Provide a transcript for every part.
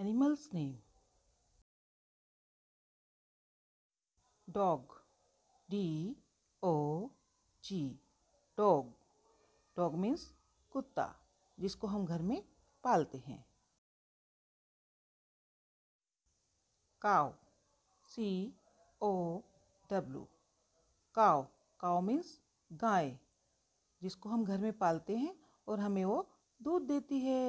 animal's name? Dog. D O G. Dog. Dog means कुत्ता जिसको हम घर में पालते हैं काव सी ओ डब्ल्यू काव काव मीन्स गाय जिसको हम घर में पालते हैं और हमें वो दूध देती है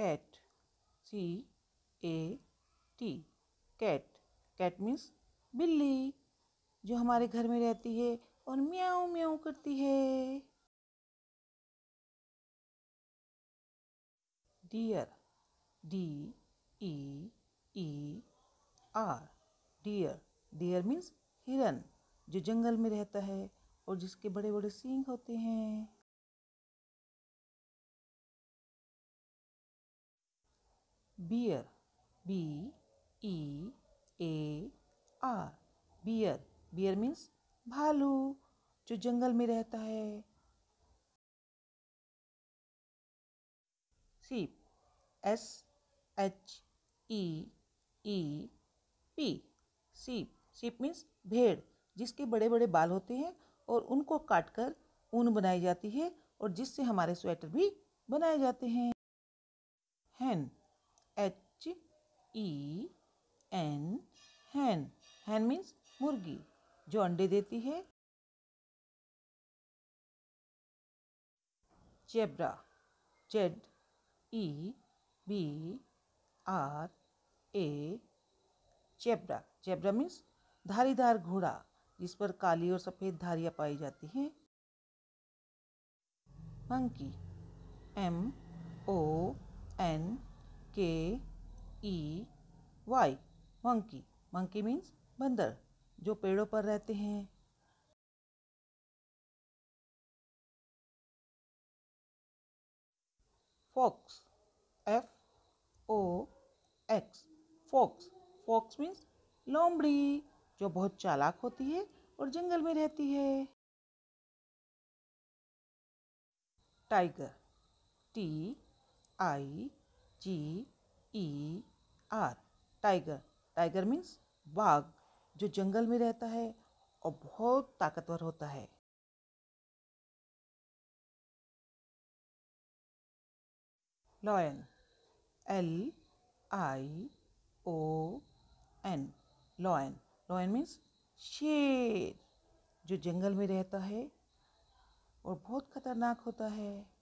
cat c a t cat cat means बिल्ली जो हमारे घर में रहती है और म्याऊं म्याऊं करती है deer D E E R deer deer means हिरन जो जंगल में रहता है और जिसके बड़े बड़े सींग होते हैं bear B E A R bear bear means भालू जो जंगल में रहता है sheep S H E E P sheep sheep means भेड़ जिसके बड़े बड़े बाल होते हैं और उनको काटकर ऊन बनाई जाती है और जिससे हमारे स्वेटर भी बनाए जाते हैं hen H E N hen hen means मुर्गी जो अंडे देती है zebra Z E B R A zebra zebra means धारीदार घोड़ा जिस पर काली और सफ़ेद धारियाँ पाई जाती हैं monkey M O N K E Y monkey monkey means बंदर जो पेड़ों पर रहते हैं fox F O X fox fox means लोमड़ी जो बहुत चालाक होती है और जंगल में रहती है tiger T I G E R tiger tiger means बाघ जो जंगल में रहता है और बहुत ताकतवर होता है lion L I O N lion lion means शेर जो जंगल में रहता है और बहुत खतरनाक होता है